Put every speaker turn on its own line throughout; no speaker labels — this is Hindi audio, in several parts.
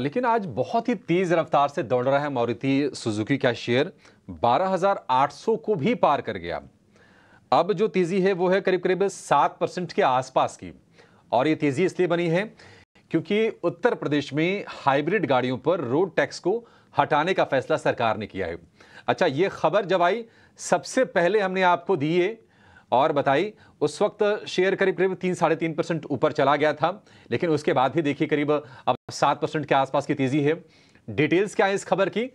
लेकिन आज बहुत ही तेज रफ्तार से दौड़ रहा है मारुति सुजुकी का शेयर 12,800 को भी पार कर गया अब जो तेजी है वो है करीब करीब सात परसेंट के आसपास की और ये तेजी इसलिए बनी है क्योंकि उत्तर प्रदेश में हाइब्रिड गाड़ियों पर रोड टैक्स को हटाने का फैसला सरकार ने किया है अच्छा ये खबर जब आई सबसे पहले हमने आपको दी है और बताई उस वक्त शेयर करीब करीब तीन साढ़े तीन परसेंट ऊपर चला गया था लेकिन उसके बाद भी देखिए करीब अब सात परसेंट के आसपास की तेजी है डिटेल्स क्या है इस खबर की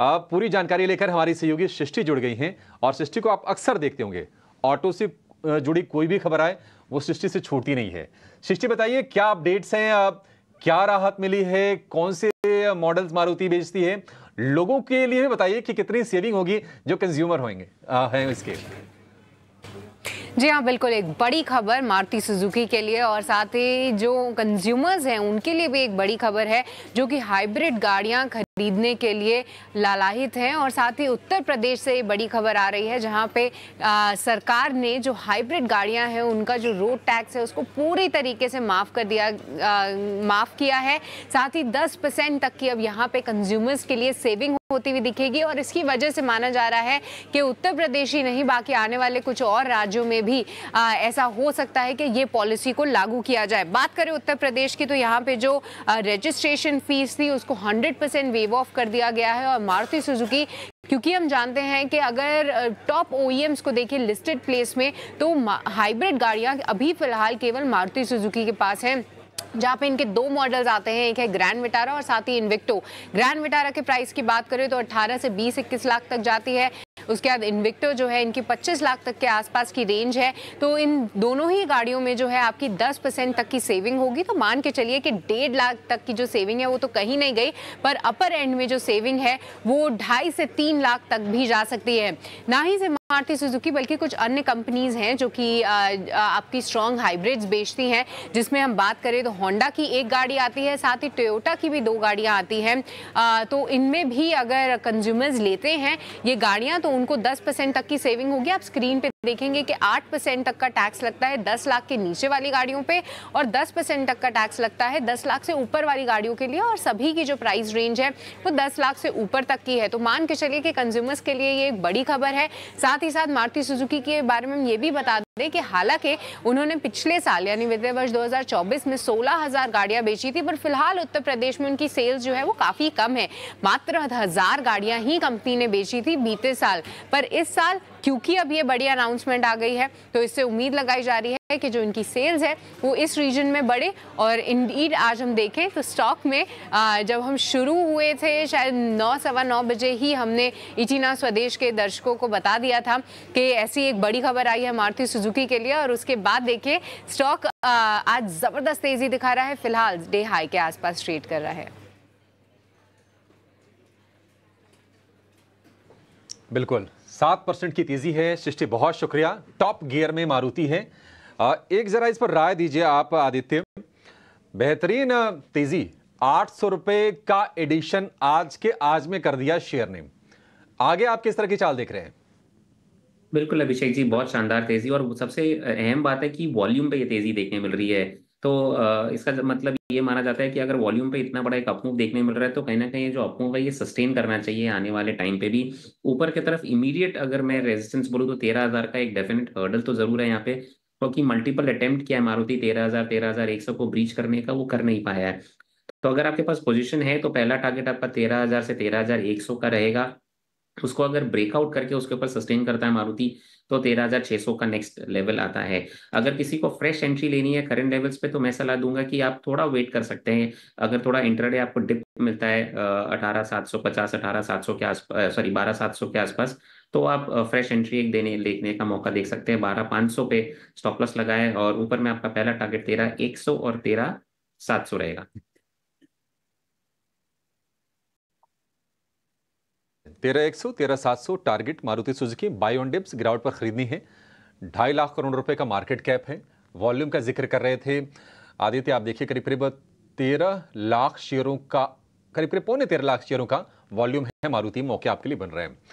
आ, पूरी जानकारी लेकर हमारी सहयोगी सृष्टि जुड़ गई हैं और सृष्टि को आप अक्सर देखते होंगे ऑटो से जुड़ी कोई भी खबर आए वो सृष्टि से छूटती नहीं है सृष्टि बताइए क्या अपडेट्स हैं आप क्या राहत मिली है कौन से मॉडल्स मारुति बेचती है लोगों के लिए बताइए कि कितनी सेविंग होगी जो कंज्यूमर होंगे हैं इसके
जी हाँ बिल्कुल एक बड़ी खबर मारुति सुजुकी के लिए और साथ ही जो कंज्यूमर्स हैं उनके लिए भी एक बड़ी खबर है जो कि हाइब्रिड खरीद खरीदने के लिए लालाहित हैं और साथ ही उत्तर प्रदेश से ये बड़ी खबर आ रही है जहां पे आ, सरकार ने जो हाइब्रिड गाड़ियां हैं उनका जो रोड टैक्स है उसको पूरी तरीके से माफ़ कर दिया माफ़ किया है साथ ही 10 परसेंट तक की अब यहां पे कंज्यूमर्स के लिए सेविंग होती हुई दिखेगी और इसकी वजह से माना जा रहा है कि उत्तर प्रदेश ही नहीं बाकी आने वाले कुछ और राज्यों में भी आ, ऐसा हो सकता है कि ये पॉलिसी को लागू किया जाए बात करें उत्तर प्रदेश की तो यहाँ पे जो रजिस्ट्रेशन फीस थी उसको हंड्रेड परसेंट वेव ऑफ कर दिया गया है और मारुति सुजुकी क्योंकि हम जानते हैं कि अगर टॉप ओईएम्स e को देखें लिस्टेड प्लेस में तो हाइब्रिड गाड़ियां अभी फ़िलहाल केवल मारुति सुजुकी के पास हैं जहाँ पे इनके दो मॉडल्स आते हैं एक है ग्रैंड विटारा और साथ ही इन्विक्टो ग्रैंड विटारा के प्राइस की बात करें तो 18 से 20 इक्कीस लाख तक जाती है उसके बाद इन्विक्टर जो है इनकी 25 लाख तक के आसपास की रेंज है तो इन दोनों ही गाड़ियों में जो है आपकी 10 परसेंट तक की सेविंग होगी तो मान के चलिए कि डेढ़ लाख तक की जो सेविंग है वो तो कहीं नहीं गई पर अपर एंड में जो सेविंग है वो ढाई से तीन लाख तक भी जा सकती है ना ही से मारती सुजुकी बल्कि कुछ अन्य कंपनीज हैं जो कि आपकी स्ट्रॉन्ग हाइब्रिड्स बेचती हैं जिसमें हम बात करें तो होंडा की एक गाड़ी आती है साथ ही टोयोटा की भी दो गाड़ियां आती हैं तो इनमें भी अगर कंज्यूमर्स लेते हैं ये गाड़ियां तो उनको दस तक की सेविंग होगी आप स्क्रीन पर देखेंगे कि आठ परसेंट तक का टैक्स लगता है दस लाख के नीचे वाली गाड़ियों पे और दस परसेंट तक का टैक्स लगता है दस लाख से ऊपर वाली गाड़ियों के लिए और सभी की जो प्राइस रेंज है वो दस लाख से ऊपर तक की है तो मान के चलिए कि कंज्यूमर्स के लिए ये एक बड़ी खबर है साथ साथ मारुति सुजुकी के बारे में हम ये भी बता कि हालांकि उन्होंने पिछले साल यानी वित्तीय वर्ष 2024 में 16,000 गाड़ियां बेची थी पर फिलहाल उत्तर प्रदेश में उनकी सेल्स जो है वो काफ़ी कम है मात्र हज़ार गाड़ियां ही कंपनी ने बेची थी बीते साल पर इस साल क्योंकि अब ये बड़ी अनाउंसमेंट आ गई है तो इससे उम्मीद लगाई जा रही है कि जो इनकी सेल्स है वो इस रीजन में बढ़े और इंडीड आज हम देखें तो स्टॉक में आ, जब हम शुरू हुए थे शायद नौ सवा नौ बजे ही हमने इटिना स्वदेश के दर्शकों को बता दिया था कि ऐसी एक बड़ी खबर आई है मारुति सुजुकी के लिए और उसके बाद देखिए स्टॉक आज ज़बरदस्त तेज़ी दिखा रहा है फिलहाल डे हाई के आसपास ट्रेड कर रहा है
बिल्कुल सात परसेंट की तेजी है सृष्टि बहुत शुक्रिया टॉप गियर में मारुति है एक जरा इस पर राय दीजिए आप आदित्य बेहतरीन तेजी आठ सौ रुपए का एडिशन आज के आज में कर दिया शेयर ने आगे आप किस तरह की चाल
देख रहे हैं बिल्कुल अभिषेक जी बहुत शानदार तेजी और सबसे अहम बात है कि वॉल्यूम पे ये तेजी देखने मिल रही है तो इसका मतलब ये माना जाता है कि अगर वॉल्यूम पे इतना बड़ा एक अपमूव देखने मिल रहा है तो कहीं ना कहीं जो अपमूव है ये सस्टेन करना चाहिए आने वाले टाइम पे भी ऊपर की तरफ इमीडिएट अगर मैं रेजिस्टेंस बोलूँ तो तेरह हजार का एक डेफिनेट हर्डल तो जरूर है यहाँ पे क्योंकि तो मल्टीपल अटेम्प्ट किया है मारुति तेरह हजार तेरह हजार एक सौ को ब्रीच करने का वो कर नहीं पाया है तो अगर आपके पास पोजीशन है तो पहला टारगेट आपका तेरह हजार से तेरह हजार एक सौ का रहेगा उसको अगर ब्रेकआउट करके उसके ऊपर सस्टेन करता है मारुति तो तेरह हजार छह सौ का नेक्स्ट लेवल आता है अगर किसी को फ्रेश एंट्री लेनी है करंट लेवल्स पे तो मैं सलाह दूंगा कि आप थोड़ा वेट कर सकते हैं अगर थोड़ा इंटरडे आपको डिप मिलता है अठारह सात सौ पचास अठारह सात सौ के आसपास सॉरी बारह सात सौ के आसपास तो आप फ्रेश एंट्री एक देने लेने का मौका देख सकते हैं बारह पांच सौ पे स्टॉपलस लगाए और ऊपर में आपका पहला टारगेट तेरह एक सौ और तेरह सात सौ रहेगा तेरह एक सौ तेरह सात सौ target
Maruti Suzuki buy on dips गिरावट पर खरीदनी है ढाई लाख करोड़ रुपए का मार्केट कैप है वॉल्यूम का जिक्र कर रहे थे आदित्य आप देखिए करीब करीब तेरह लाख शेयरों का करीब करीब पौने तेरह लाख शेयरों का वॉल्यूम है मारुति मौके आपके लिए बन रहे हैं